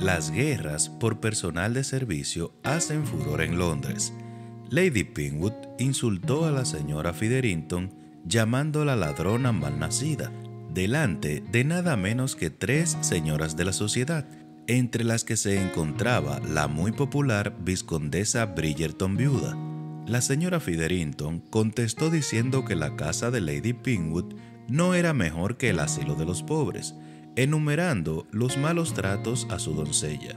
Las guerras por personal de servicio hacen furor en Londres. Lady Pinwood insultó a la señora Fiderington llamándola ladrona malnacida, delante de nada menos que tres señoras de la sociedad, entre las que se encontraba la muy popular viscondesa Bridgerton viuda. La señora Fiderington contestó diciendo que la casa de Lady Pinwood no era mejor que el asilo de los pobres, enumerando los malos tratos a su doncella,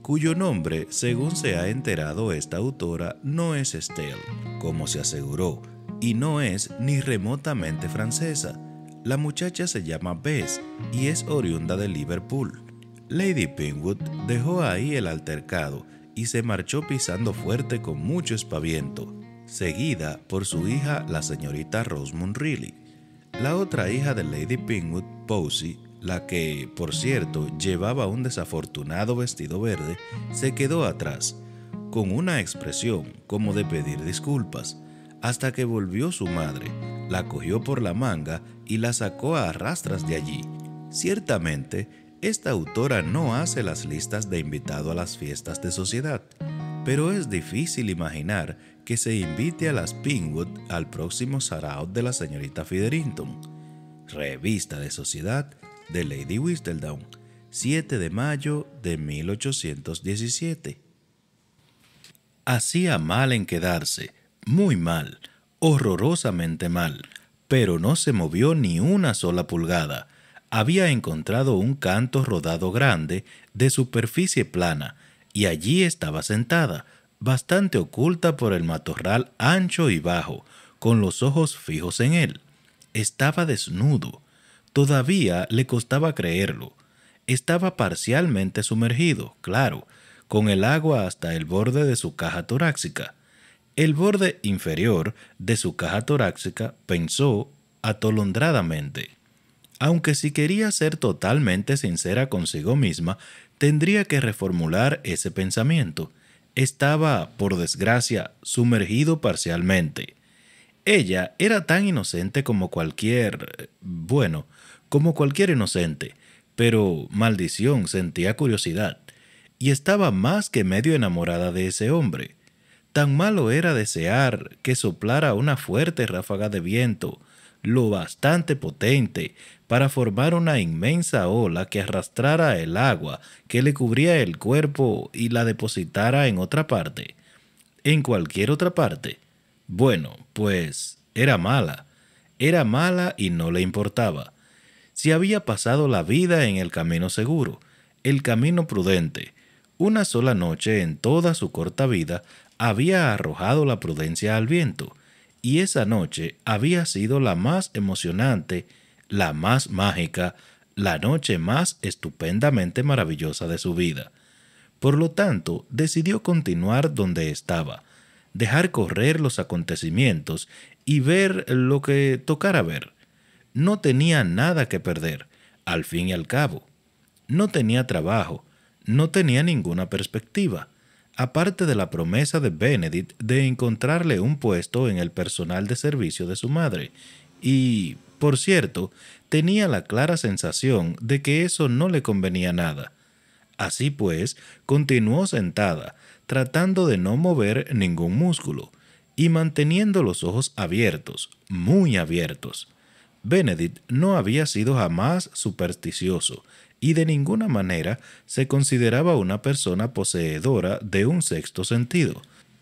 cuyo nombre, según se ha enterado esta autora, no es Estelle, como se aseguró, y no es ni remotamente francesa. La muchacha se llama Bess y es oriunda de Liverpool. Lady Pinwood dejó ahí el altercado y se marchó pisando fuerte con mucho espaviento, seguida por su hija la señorita Rosamund Riley, la otra hija de Lady Pinwood, Posey, la que, por cierto, llevaba un desafortunado vestido verde, se quedó atrás, con una expresión como de pedir disculpas, hasta que volvió su madre, la cogió por la manga y la sacó a arrastras de allí. Ciertamente, esta autora no hace las listas de invitado a las fiestas de sociedad, pero es difícil imaginar que se invite a las Pinwood al próximo sarao de la señorita Fiderington. Revista de Sociedad de Lady Whistledown, 7 de mayo de 1817. Hacía mal en quedarse, muy mal, horrorosamente mal, pero no se movió ni una sola pulgada había encontrado un canto rodado grande de superficie plana, y allí estaba sentada, bastante oculta por el matorral ancho y bajo, con los ojos fijos en él. Estaba desnudo. Todavía le costaba creerlo. Estaba parcialmente sumergido, claro, con el agua hasta el borde de su caja torácica. El borde inferior de su caja torácica pensó atolondradamente aunque si quería ser totalmente sincera consigo misma, tendría que reformular ese pensamiento. Estaba, por desgracia, sumergido parcialmente. Ella era tan inocente como cualquier... bueno, como cualquier inocente, pero maldición sentía curiosidad, y estaba más que medio enamorada de ese hombre. Tan malo era desear que soplara una fuerte ráfaga de viento, lo bastante potente para formar una inmensa ola que arrastrara el agua que le cubría el cuerpo y la depositara en otra parte, en cualquier otra parte. Bueno, pues era mala, era mala y no le importaba. Si había pasado la vida en el camino seguro, el camino prudente, una sola noche en toda su corta vida había arrojado la prudencia al viento, y esa noche había sido la más emocionante la más mágica, la noche más estupendamente maravillosa de su vida. Por lo tanto, decidió continuar donde estaba, dejar correr los acontecimientos y ver lo que tocara ver. No tenía nada que perder, al fin y al cabo. No tenía trabajo, no tenía ninguna perspectiva, aparte de la promesa de Benedict de encontrarle un puesto en el personal de servicio de su madre, y por cierto, tenía la clara sensación de que eso no le convenía nada. Así pues, continuó sentada, tratando de no mover ningún músculo y manteniendo los ojos abiertos, muy abiertos. Benedict no había sido jamás supersticioso y de ninguna manera se consideraba una persona poseedora de un sexto sentido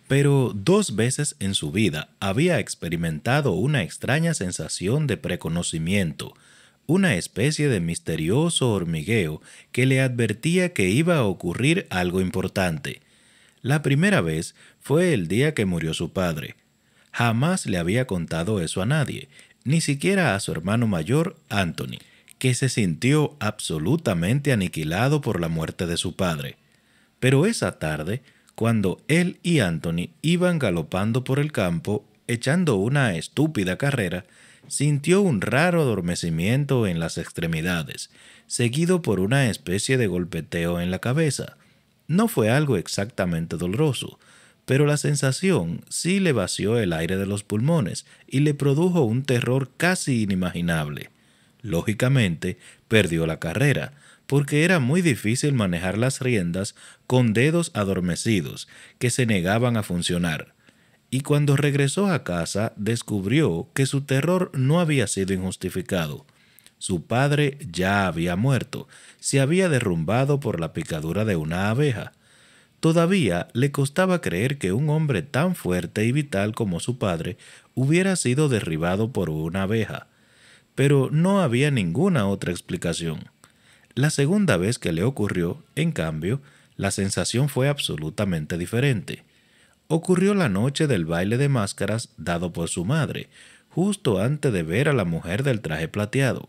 pero dos veces en su vida había experimentado una extraña sensación de preconocimiento, una especie de misterioso hormigueo que le advertía que iba a ocurrir algo importante. La primera vez fue el día que murió su padre. Jamás le había contado eso a nadie, ni siquiera a su hermano mayor, Anthony, que se sintió absolutamente aniquilado por la muerte de su padre. Pero esa tarde, cuando él y Anthony iban galopando por el campo echando una estúpida carrera, sintió un raro adormecimiento en las extremidades, seguido por una especie de golpeteo en la cabeza. No fue algo exactamente doloroso, pero la sensación sí le vació el aire de los pulmones y le produjo un terror casi inimaginable. Lógicamente, perdió la carrera, porque era muy difícil manejar las riendas con dedos adormecidos que se negaban a funcionar. Y cuando regresó a casa descubrió que su terror no había sido injustificado. Su padre ya había muerto, se había derrumbado por la picadura de una abeja. Todavía le costaba creer que un hombre tan fuerte y vital como su padre hubiera sido derribado por una abeja, pero no había ninguna otra explicación. La segunda vez que le ocurrió, en cambio, la sensación fue absolutamente diferente. Ocurrió la noche del baile de máscaras dado por su madre, justo antes de ver a la mujer del traje plateado.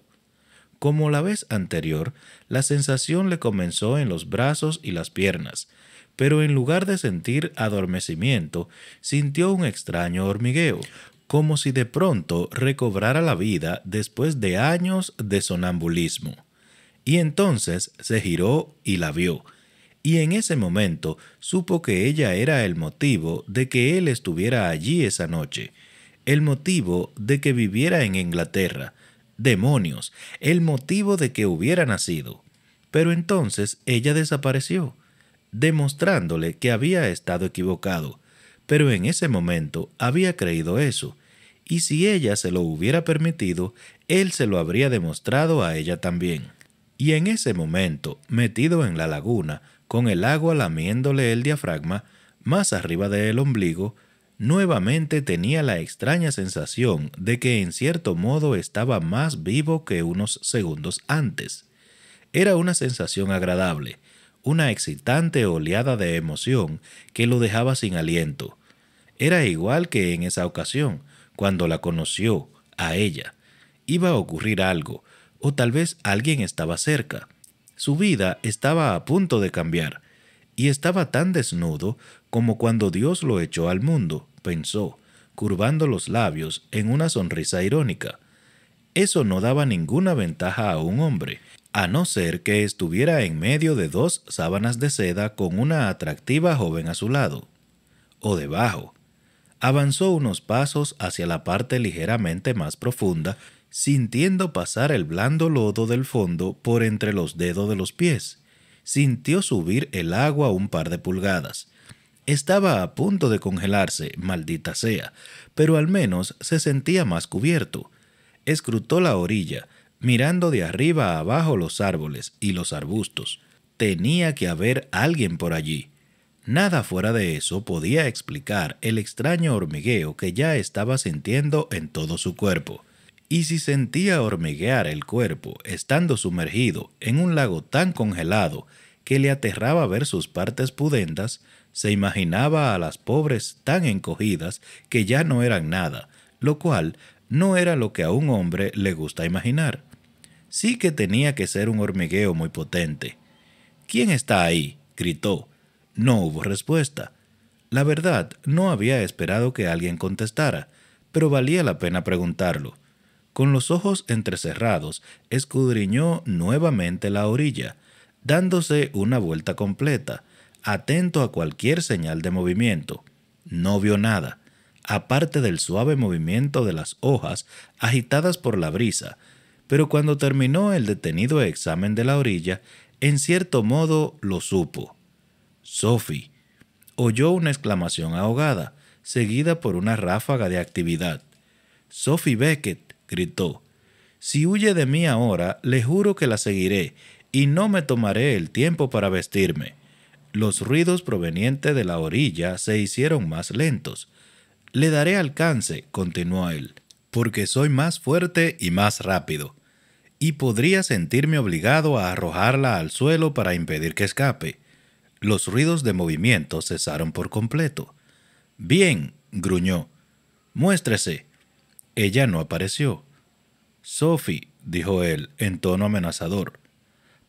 Como la vez anterior, la sensación le comenzó en los brazos y las piernas, pero en lugar de sentir adormecimiento, sintió un extraño hormigueo, como si de pronto recobrara la vida después de años de sonambulismo. Y entonces se giró y la vio, y en ese momento supo que ella era el motivo de que él estuviera allí esa noche, el motivo de que viviera en Inglaterra, demonios, el motivo de que hubiera nacido. Pero entonces ella desapareció, demostrándole que había estado equivocado, pero en ese momento había creído eso, y si ella se lo hubiera permitido, él se lo habría demostrado a ella también y en ese momento, metido en la laguna, con el agua lamiéndole el diafragma, más arriba del ombligo, nuevamente tenía la extraña sensación de que en cierto modo estaba más vivo que unos segundos antes. Era una sensación agradable, una excitante oleada de emoción que lo dejaba sin aliento. Era igual que en esa ocasión, cuando la conoció, a ella. Iba a ocurrir algo, o tal vez alguien estaba cerca. Su vida estaba a punto de cambiar, y estaba tan desnudo como cuando Dios lo echó al mundo, pensó, curvando los labios en una sonrisa irónica. Eso no daba ninguna ventaja a un hombre, a no ser que estuviera en medio de dos sábanas de seda con una atractiva joven a su lado. O debajo. Avanzó unos pasos hacia la parte ligeramente más profunda sintiendo pasar el blando lodo del fondo por entre los dedos de los pies. Sintió subir el agua un par de pulgadas. Estaba a punto de congelarse, maldita sea, pero al menos se sentía más cubierto. Escrutó la orilla, mirando de arriba a abajo los árboles y los arbustos. Tenía que haber alguien por allí. Nada fuera de eso podía explicar el extraño hormigueo que ya estaba sintiendo en todo su cuerpo y si sentía hormiguear el cuerpo estando sumergido en un lago tan congelado que le aterraba ver sus partes pudendas, se imaginaba a las pobres tan encogidas que ya no eran nada, lo cual no era lo que a un hombre le gusta imaginar. Sí que tenía que ser un hormigueo muy potente. ¿Quién está ahí? gritó. No hubo respuesta. La verdad, no había esperado que alguien contestara, pero valía la pena preguntarlo con los ojos entrecerrados, escudriñó nuevamente la orilla, dándose una vuelta completa, atento a cualquier señal de movimiento. No vio nada, aparte del suave movimiento de las hojas agitadas por la brisa, pero cuando terminó el detenido examen de la orilla, en cierto modo lo supo. Sophie oyó una exclamación ahogada, seguida por una ráfaga de actividad. Sophie Beckett gritó, Si huye de mí ahora, le juro que la seguiré, y no me tomaré el tiempo para vestirme. Los ruidos provenientes de la orilla se hicieron más lentos. Le daré alcance, continuó él, porque soy más fuerte y más rápido, y podría sentirme obligado a arrojarla al suelo para impedir que escape. Los ruidos de movimiento cesaron por completo. Bien, gruñó. Muéstrese. Ella no apareció. Sophie, dijo él en tono amenazador.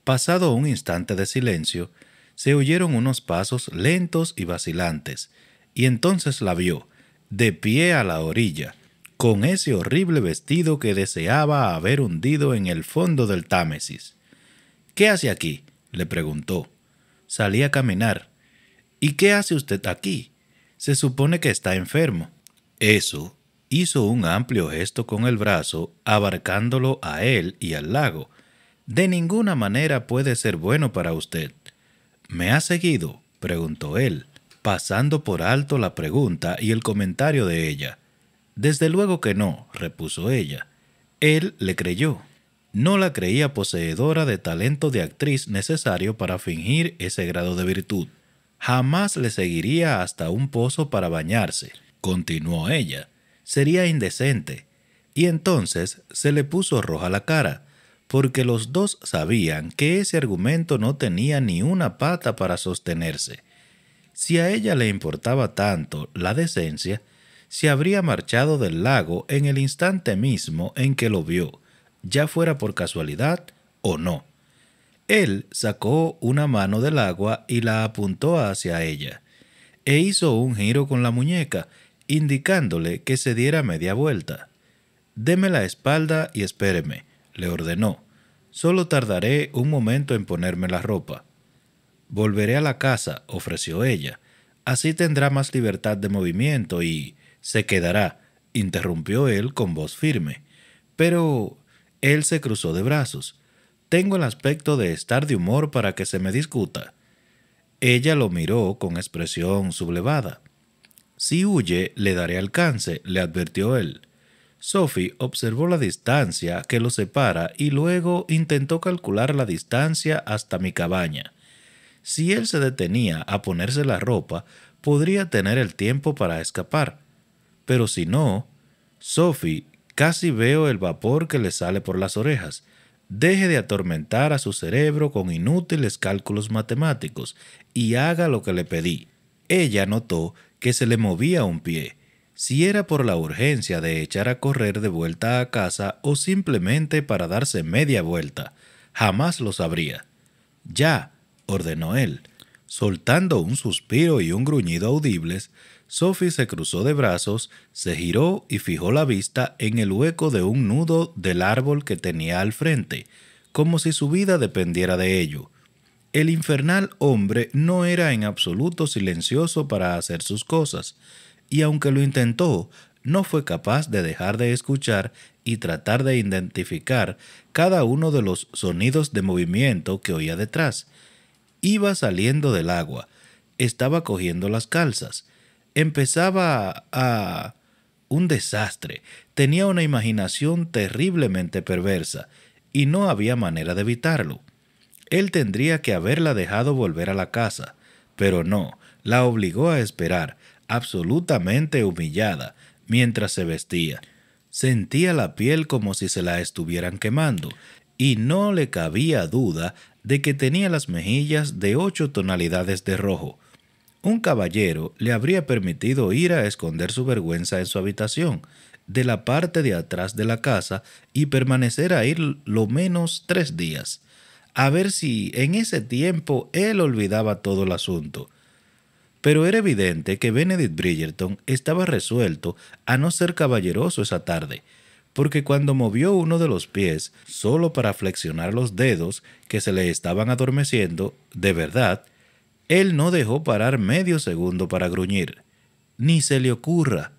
Pasado un instante de silencio, se oyeron unos pasos lentos y vacilantes, y entonces la vio, de pie a la orilla, con ese horrible vestido que deseaba haber hundido en el fondo del Támesis. ¿Qué hace aquí? le preguntó. Salí a caminar. ¿Y qué hace usted aquí? Se supone que está enfermo. Eso hizo un amplio gesto con el brazo, abarcándolo a él y al lago. De ninguna manera puede ser bueno para usted. ¿Me ha seguido? preguntó él, pasando por alto la pregunta y el comentario de ella. Desde luego que no, repuso ella. Él le creyó. No la creía poseedora de talento de actriz necesario para fingir ese grado de virtud. Jamás le seguiría hasta un pozo para bañarse, continuó ella sería indecente, y entonces se le puso roja la cara, porque los dos sabían que ese argumento no tenía ni una pata para sostenerse. Si a ella le importaba tanto la decencia, se habría marchado del lago en el instante mismo en que lo vio, ya fuera por casualidad o no. Él sacó una mano del agua y la apuntó hacia ella, e hizo un giro con la muñeca indicándole que se diera media vuelta. Deme la espalda y espéreme, le ordenó. Solo tardaré un momento en ponerme la ropa. Volveré a la casa, ofreció ella. Así tendrá más libertad de movimiento y... se quedará, interrumpió él con voz firme. Pero... él se cruzó de brazos. Tengo el aspecto de estar de humor para que se me discuta. Ella lo miró con expresión sublevada. Si huye, le daré alcance, le advirtió él. Sophie observó la distancia que lo separa y luego intentó calcular la distancia hasta mi cabaña. Si él se detenía a ponerse la ropa, podría tener el tiempo para escapar. Pero si no, Sophie, casi veo el vapor que le sale por las orejas. Deje de atormentar a su cerebro con inútiles cálculos matemáticos y haga lo que le pedí ella notó que se le movía un pie, si era por la urgencia de echar a correr de vuelta a casa o simplemente para darse media vuelta. Jamás lo sabría. Ya, ordenó él. Soltando un suspiro y un gruñido audibles, Sophie se cruzó de brazos, se giró y fijó la vista en el hueco de un nudo del árbol que tenía al frente, como si su vida dependiera de ello. El infernal hombre no era en absoluto silencioso para hacer sus cosas, y aunque lo intentó, no fue capaz de dejar de escuchar y tratar de identificar cada uno de los sonidos de movimiento que oía detrás. Iba saliendo del agua, estaba cogiendo las calzas, empezaba a... un desastre, tenía una imaginación terriblemente perversa, y no había manera de evitarlo. Él tendría que haberla dejado volver a la casa, pero no, la obligó a esperar, absolutamente humillada, mientras se vestía. Sentía la piel como si se la estuvieran quemando, y no le cabía duda de que tenía las mejillas de ocho tonalidades de rojo. Un caballero le habría permitido ir a esconder su vergüenza en su habitación, de la parte de atrás de la casa, y permanecer ahí lo menos tres días a ver si en ese tiempo él olvidaba todo el asunto. Pero era evidente que Benedict Bridgerton estaba resuelto a no ser caballeroso esa tarde, porque cuando movió uno de los pies solo para flexionar los dedos que se le estaban adormeciendo, de verdad, él no dejó parar medio segundo para gruñir. Ni se le ocurra.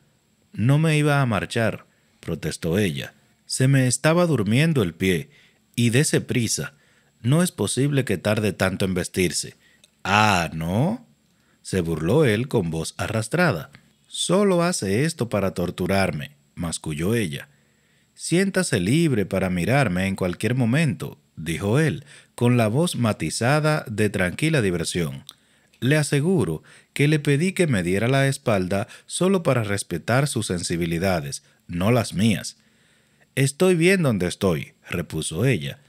No me iba a marchar, protestó ella. Se me estaba durmiendo el pie, y dese prisa. No es posible que tarde tanto en vestirse. Ah, ¿no? se burló él con voz arrastrada. Solo hace esto para torturarme, masculló ella. Siéntase libre para mirarme en cualquier momento, dijo él, con la voz matizada de tranquila diversión. Le aseguro que le pedí que me diera la espalda solo para respetar sus sensibilidades, no las mías. Estoy bien donde estoy, repuso ella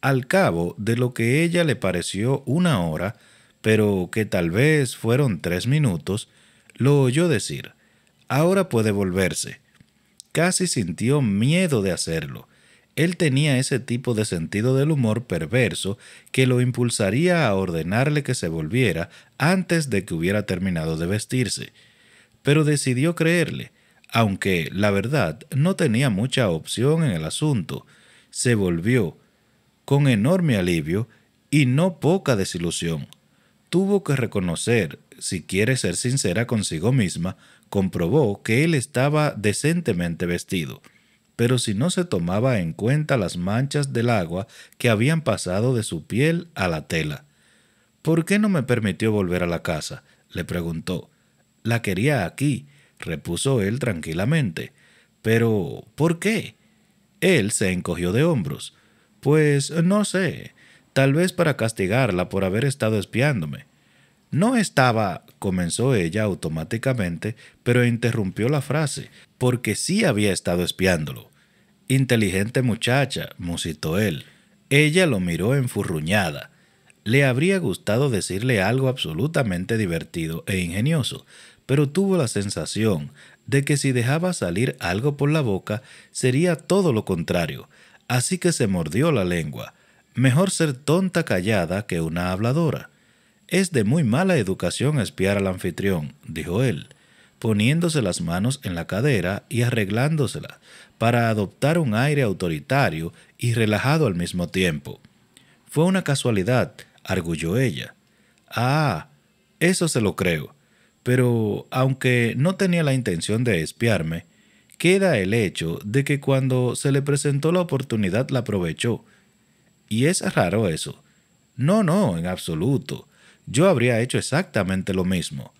al cabo de lo que ella le pareció una hora, pero que tal vez fueron tres minutos, lo oyó decir, ahora puede volverse. Casi sintió miedo de hacerlo. Él tenía ese tipo de sentido del humor perverso que lo impulsaría a ordenarle que se volviera antes de que hubiera terminado de vestirse. Pero decidió creerle, aunque, la verdad, no tenía mucha opción en el asunto. Se volvió, con enorme alivio y no poca desilusión. Tuvo que reconocer, si quiere ser sincera consigo misma, comprobó que él estaba decentemente vestido, pero si no se tomaba en cuenta las manchas del agua que habían pasado de su piel a la tela. ¿Por qué no me permitió volver a la casa? le preguntó. La quería aquí, repuso él tranquilamente. Pero, ¿por qué? Él se encogió de hombros. Pues eh, no sé, tal vez para castigarla por haber estado espiándome. No estaba, comenzó ella automáticamente, pero interrumpió la frase, porque sí había estado espiándolo. Inteligente muchacha, musitó él. Ella lo miró enfurruñada. Le habría gustado decirle algo absolutamente divertido e ingenioso, pero tuvo la sensación de que si dejaba salir algo por la boca sería todo lo contrario, Así que se mordió la lengua. Mejor ser tonta callada que una habladora. Es de muy mala educación espiar al anfitrión, dijo él, poniéndose las manos en la cadera y arreglándosela, para adoptar un aire autoritario y relajado al mismo tiempo. Fue una casualidad, arguyó ella. Ah, eso se lo creo. Pero, aunque no tenía la intención de espiarme, queda el hecho de que cuando se le presentó la oportunidad la aprovechó. Y es raro eso. No, no, en absoluto. Yo habría hecho exactamente lo mismo.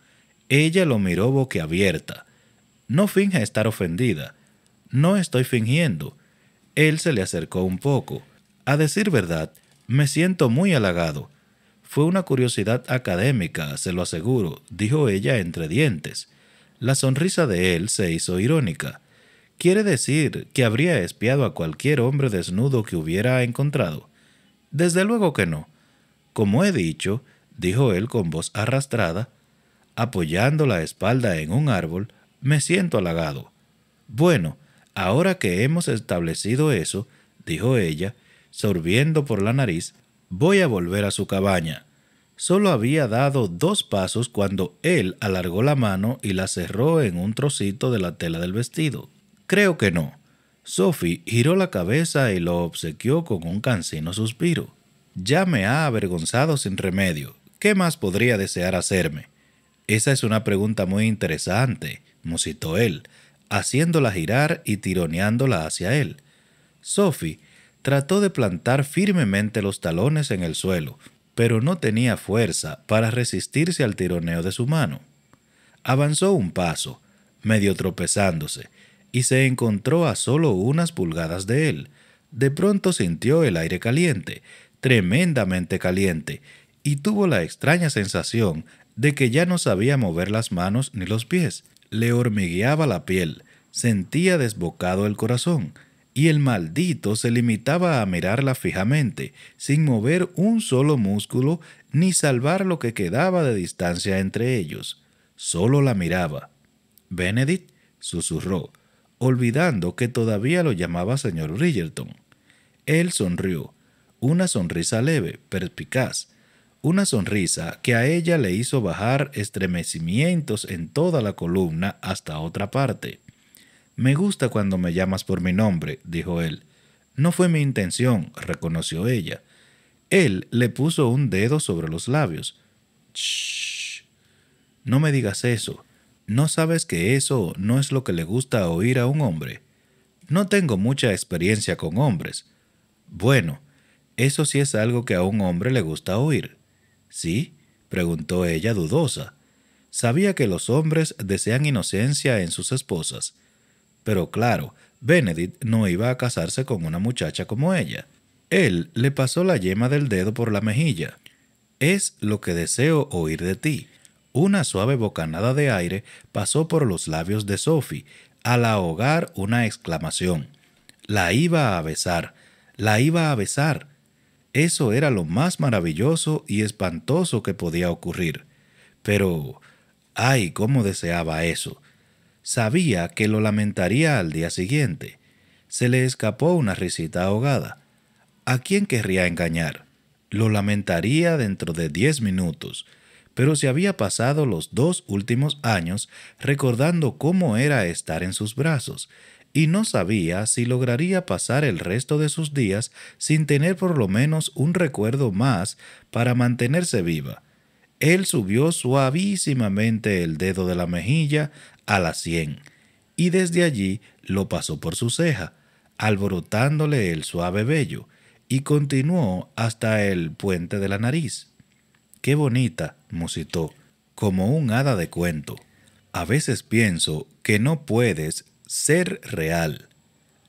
Ella lo miró boquiabierta. No finja estar ofendida. No estoy fingiendo. Él se le acercó un poco. A decir verdad, me siento muy halagado. Fue una curiosidad académica, se lo aseguro, dijo ella entre dientes. La sonrisa de él se hizo irónica quiere decir que habría espiado a cualquier hombre desnudo que hubiera encontrado. Desde luego que no. Como he dicho, dijo él con voz arrastrada, apoyando la espalda en un árbol, me siento halagado. Bueno, ahora que hemos establecido eso, dijo ella, sorbiendo por la nariz, voy a volver a su cabaña. Solo había dado dos pasos cuando él alargó la mano y la cerró en un trocito de la tela del vestido. Creo que no. Sophie giró la cabeza y lo obsequió con un cansino suspiro. Ya me ha avergonzado sin remedio. ¿Qué más podría desear hacerme? Esa es una pregunta muy interesante, musitó él, haciéndola girar y tironeándola hacia él. Sophie trató de plantar firmemente los talones en el suelo, pero no tenía fuerza para resistirse al tironeo de su mano. Avanzó un paso, medio tropezándose, y se encontró a solo unas pulgadas de él. De pronto sintió el aire caliente, tremendamente caliente, y tuvo la extraña sensación de que ya no sabía mover las manos ni los pies. Le hormigueaba la piel, sentía desbocado el corazón, y el maldito se limitaba a mirarla fijamente, sin mover un solo músculo ni salvar lo que quedaba de distancia entre ellos. Solo la miraba. Benedict susurró, olvidando que todavía lo llamaba señor Bridgerton. Él sonrió, una sonrisa leve, perspicaz, una sonrisa que a ella le hizo bajar estremecimientos en toda la columna hasta otra parte. Me gusta cuando me llamas por mi nombre, dijo él. No fue mi intención, reconoció ella. Él le puso un dedo sobre los labios. Shh. No me digas eso, ¿No sabes que eso no es lo que le gusta oír a un hombre? No tengo mucha experiencia con hombres. Bueno, eso sí es algo que a un hombre le gusta oír. ¿Sí? preguntó ella dudosa. Sabía que los hombres desean inocencia en sus esposas. Pero claro, Benedict no iba a casarse con una muchacha como ella. Él le pasó la yema del dedo por la mejilla. Es lo que deseo oír de ti. Una suave bocanada de aire pasó por los labios de Sophie, al ahogar una exclamación. La iba a besar, la iba a besar. Eso era lo más maravilloso y espantoso que podía ocurrir. Pero... ¡Ay, cómo deseaba eso! Sabía que lo lamentaría al día siguiente. Se le escapó una risita ahogada. ¿A quién querría engañar? Lo lamentaría dentro de diez minutos, pero se había pasado los dos últimos años recordando cómo era estar en sus brazos, y no sabía si lograría pasar el resto de sus días sin tener por lo menos un recuerdo más para mantenerse viva. Él subió suavísimamente el dedo de la mejilla a la sien, y desde allí lo pasó por su ceja, alborotándole el suave vello, y continuó hasta el puente de la nariz. ¡Qué bonita! musitó, como un hada de cuento. A veces pienso que no puedes ser real.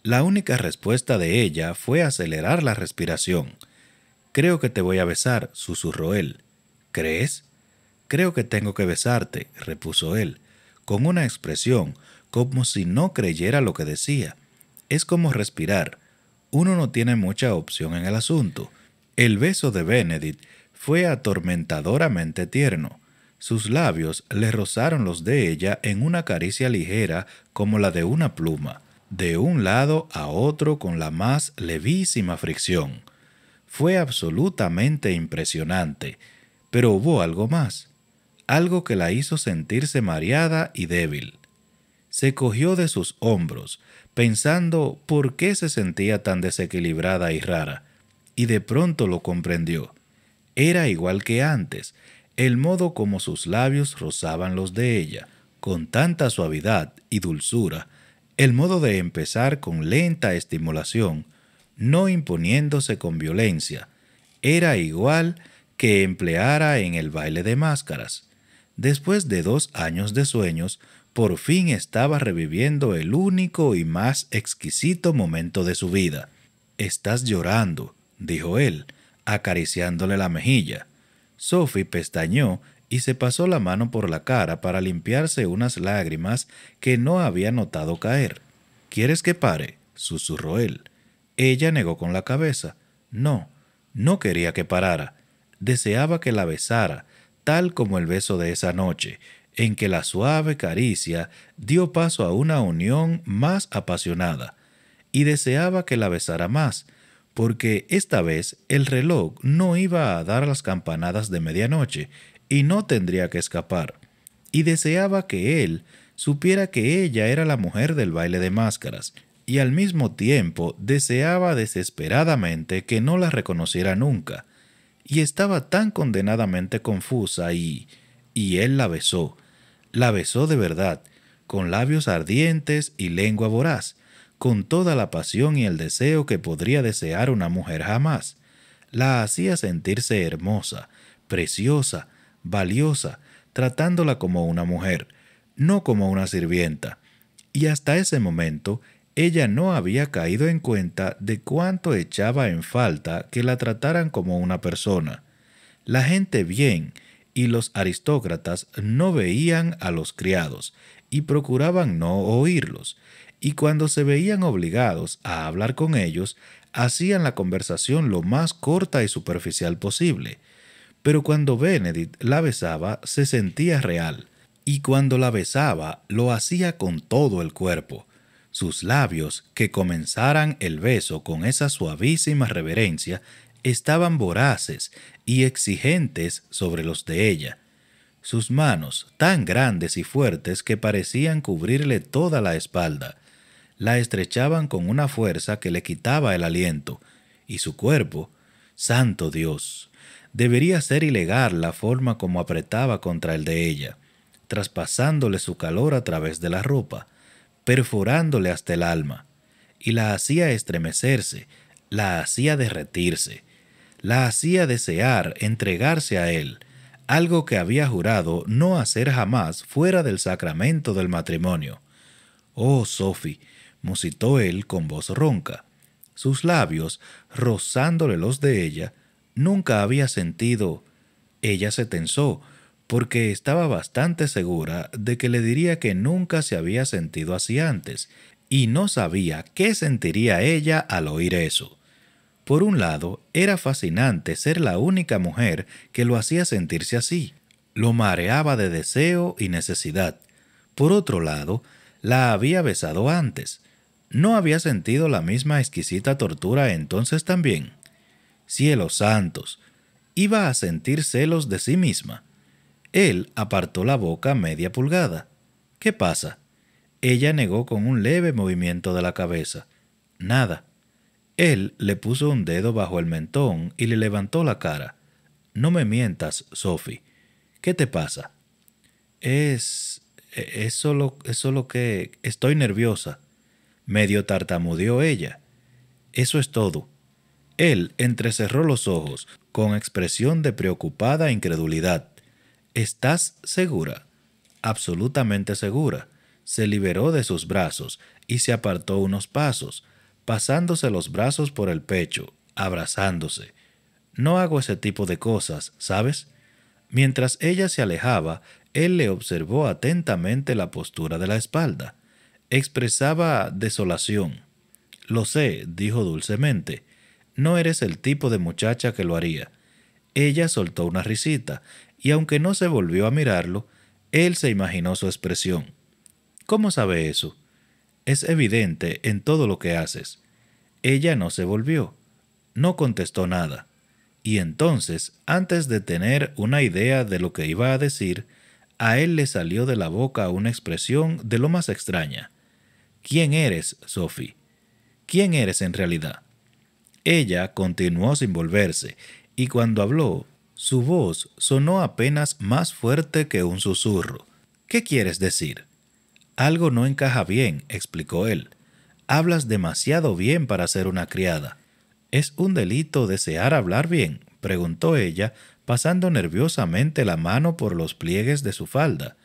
La única respuesta de ella fue acelerar la respiración. Creo que te voy a besar, susurró él. ¿Crees? Creo que tengo que besarte, repuso él, con una expresión como si no creyera lo que decía. Es como respirar. Uno no tiene mucha opción en el asunto. El beso de Benedict fue atormentadoramente tierno. Sus labios le rozaron los de ella en una caricia ligera como la de una pluma, de un lado a otro con la más levísima fricción. Fue absolutamente impresionante, pero hubo algo más, algo que la hizo sentirse mareada y débil. Se cogió de sus hombros, pensando por qué se sentía tan desequilibrada y rara, y de pronto lo comprendió. Era igual que antes, el modo como sus labios rozaban los de ella, con tanta suavidad y dulzura, el modo de empezar con lenta estimulación, no imponiéndose con violencia, era igual que empleara en el baile de máscaras. Después de dos años de sueños, por fin estaba reviviendo el único y más exquisito momento de su vida. Estás llorando, dijo él, acariciándole la mejilla. Sophie pestañó y se pasó la mano por la cara para limpiarse unas lágrimas que no había notado caer. ¿Quieres que pare? susurró él. Ella negó con la cabeza. No, no quería que parara. Deseaba que la besara, tal como el beso de esa noche, en que la suave caricia dio paso a una unión más apasionada. Y deseaba que la besara más, porque esta vez el reloj no iba a dar las campanadas de medianoche y no tendría que escapar, y deseaba que él supiera que ella era la mujer del baile de máscaras, y al mismo tiempo deseaba desesperadamente que no la reconociera nunca, y estaba tan condenadamente confusa y... y él la besó, la besó de verdad, con labios ardientes y lengua voraz, con toda la pasión y el deseo que podría desear una mujer jamás. La hacía sentirse hermosa, preciosa, valiosa, tratándola como una mujer, no como una sirvienta. Y hasta ese momento ella no había caído en cuenta de cuánto echaba en falta que la trataran como una persona. La gente bien y los aristócratas no veían a los criados y procuraban no oírlos, y cuando se veían obligados a hablar con ellos, hacían la conversación lo más corta y superficial posible. Pero cuando Benedict la besaba, se sentía real, y cuando la besaba, lo hacía con todo el cuerpo. Sus labios, que comenzaran el beso con esa suavísima reverencia, estaban voraces y exigentes sobre los de ella. Sus manos, tan grandes y fuertes que parecían cubrirle toda la espalda, la estrechaban con una fuerza que le quitaba el aliento, y su cuerpo, santo Dios, debería ser ilegal la forma como apretaba contra el de ella, traspasándole su calor a través de la ropa, perforándole hasta el alma, y la hacía estremecerse, la hacía derretirse, la hacía desear entregarse a él, algo que había jurado no hacer jamás fuera del sacramento del matrimonio. Oh, Sophie, musitó él con voz ronca. Sus labios, rozándole los de ella, nunca había sentido. Ella se tensó, porque estaba bastante segura de que le diría que nunca se había sentido así antes, y no sabía qué sentiría ella al oír eso. Por un lado, era fascinante ser la única mujer que lo hacía sentirse así. Lo mareaba de deseo y necesidad. Por otro lado, la había besado antes, ¿No había sentido la misma exquisita tortura entonces también? Cielos santos, iba a sentir celos de sí misma. Él apartó la boca media pulgada. ¿Qué pasa? Ella negó con un leve movimiento de la cabeza. Nada. Él le puso un dedo bajo el mentón y le levantó la cara. No me mientas, Sophie. ¿Qué te pasa? Es... E, es solo... es solo que... estoy nerviosa medio tartamudeó ella. Eso es todo. Él entrecerró los ojos con expresión de preocupada incredulidad. ¿Estás segura? Absolutamente segura. Se liberó de sus brazos y se apartó unos pasos, pasándose los brazos por el pecho, abrazándose. No hago ese tipo de cosas, ¿sabes? Mientras ella se alejaba, él le observó atentamente la postura de la espalda expresaba desolación. Lo sé, dijo dulcemente, no eres el tipo de muchacha que lo haría. Ella soltó una risita, y aunque no se volvió a mirarlo, él se imaginó su expresión. ¿Cómo sabe eso? Es evidente en todo lo que haces. Ella no se volvió, no contestó nada. Y entonces, antes de tener una idea de lo que iba a decir, a él le salió de la boca una expresión de lo más extraña. ¿Quién eres, Sophie? ¿Quién eres en realidad? Ella continuó sin volverse, y cuando habló, su voz sonó apenas más fuerte que un susurro. ¿Qué quieres decir? Algo no encaja bien, explicó él. Hablas demasiado bien para ser una criada. ¿Es un delito desear hablar bien? preguntó ella, pasando nerviosamente la mano por los pliegues de su falda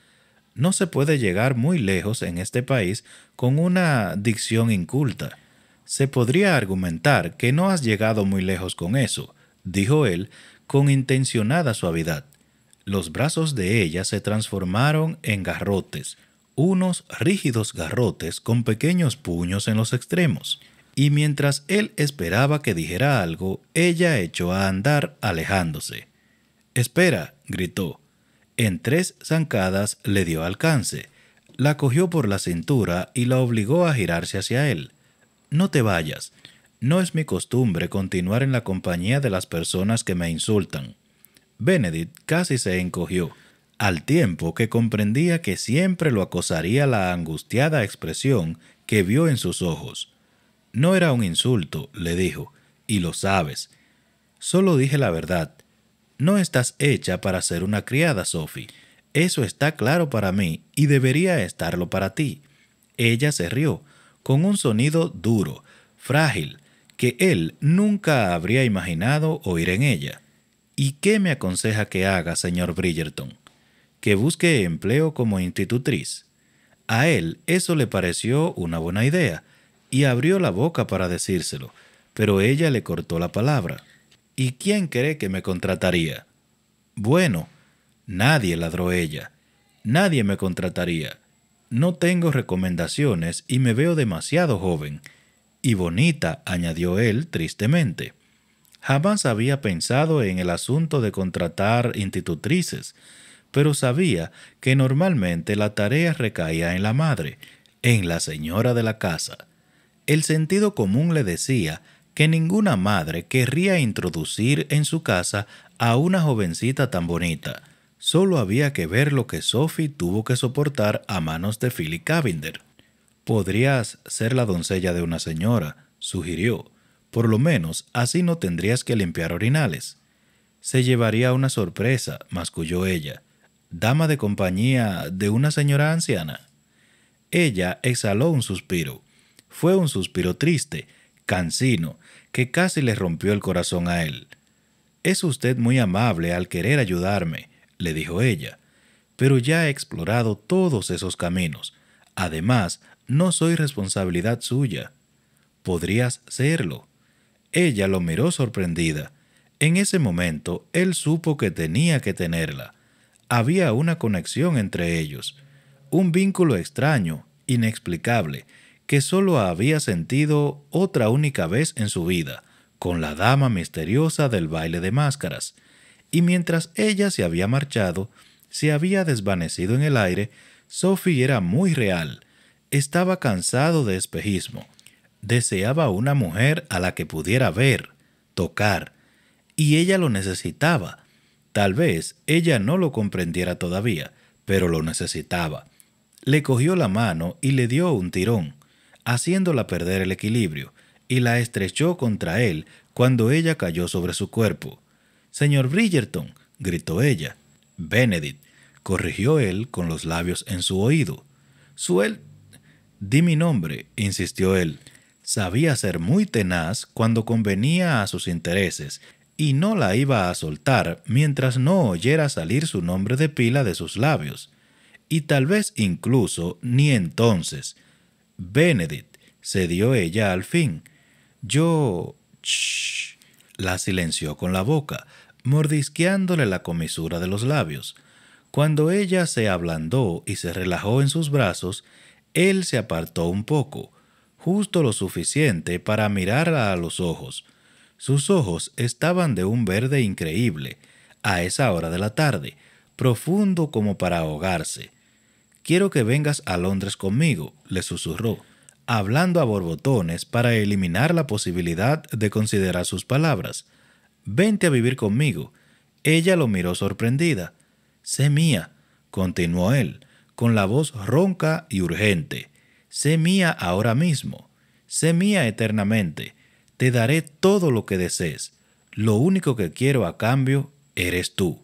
no se puede llegar muy lejos en este país con una dicción inculta. Se podría argumentar que no has llegado muy lejos con eso, dijo él con intencionada suavidad. Los brazos de ella se transformaron en garrotes, unos rígidos garrotes con pequeños puños en los extremos, y mientras él esperaba que dijera algo, ella echó a andar alejándose. Espera, gritó, en tres zancadas le dio alcance, la cogió por la cintura y la obligó a girarse hacia él. No te vayas. No es mi costumbre continuar en la compañía de las personas que me insultan. Benedict casi se encogió, al tiempo que comprendía que siempre lo acosaría la angustiada expresión que vio en sus ojos. No era un insulto, le dijo, y lo sabes. Solo dije la verdad. No estás hecha para ser una criada, Sophie. Eso está claro para mí y debería estarlo para ti. Ella se rió, con un sonido duro, frágil, que él nunca habría imaginado oír en ella. ¿Y qué me aconseja que haga, señor Bridgerton? Que busque empleo como institutriz. A él eso le pareció una buena idea, y abrió la boca para decírselo, pero ella le cortó la palabra. ¿Y quién cree que me contrataría? Bueno, nadie, ladró ella. Nadie me contrataría. No tengo recomendaciones y me veo demasiado joven. Y bonita, añadió él tristemente. Jamás había pensado en el asunto de contratar institutrices, pero sabía que normalmente la tarea recaía en la madre, en la señora de la casa. El sentido común le decía que ninguna madre querría introducir en su casa a una jovencita tan bonita. Solo había que ver lo que Sophie tuvo que soportar a manos de Philly Cavender. Podrías ser la doncella de una señora, sugirió. Por lo menos así no tendrías que limpiar orinales. Se llevaría una sorpresa, masculló ella. Dama de compañía de una señora anciana. Ella exhaló un suspiro. Fue un suspiro triste, cansino, que casi le rompió el corazón a él. Es usted muy amable al querer ayudarme, le dijo ella, pero ya he explorado todos esos caminos. Además, no soy responsabilidad suya. Podrías serlo. Ella lo miró sorprendida. En ese momento, él supo que tenía que tenerla. Había una conexión entre ellos, un vínculo extraño, inexplicable, que solo había sentido otra única vez en su vida, con la dama misteriosa del baile de máscaras, y mientras ella se había marchado, se había desvanecido en el aire, Sophie era muy real. Estaba cansado de espejismo. Deseaba una mujer a la que pudiera ver, tocar, y ella lo necesitaba. Tal vez ella no lo comprendiera todavía, pero lo necesitaba. Le cogió la mano y le dio un tirón haciéndola perder el equilibrio, y la estrechó contra él cuando ella cayó sobre su cuerpo. Señor Bridgerton, gritó ella. Benedict, corrigió él con los labios en su oído. Suel. Di mi nombre, insistió él. Sabía ser muy tenaz cuando convenía a sus intereses, y no la iba a soltar mientras no oyera salir su nombre de pila de sus labios. Y tal vez incluso ni entonces, Benedict, se dio ella al fin. Yo... La silenció con la boca, mordisqueándole la comisura de los labios. Cuando ella se ablandó y se relajó en sus brazos, él se apartó un poco, justo lo suficiente para mirarla a los ojos. Sus ojos estaban de un verde increíble, a esa hora de la tarde, profundo como para ahogarse, Quiero que vengas a Londres conmigo, le susurró, hablando a borbotones para eliminar la posibilidad de considerar sus palabras. Vente a vivir conmigo. Ella lo miró sorprendida. Sé mía, continuó él, con la voz ronca y urgente. Sé mía ahora mismo. Sé mía eternamente. Te daré todo lo que desees. Lo único que quiero a cambio eres tú.